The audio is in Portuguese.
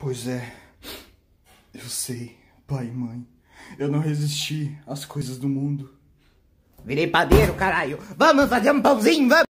Pois é, eu sei, pai e mãe. Eu não resisti às coisas do mundo. Virei padeiro, caralho. Vamos fazer um pãozinho, vamos!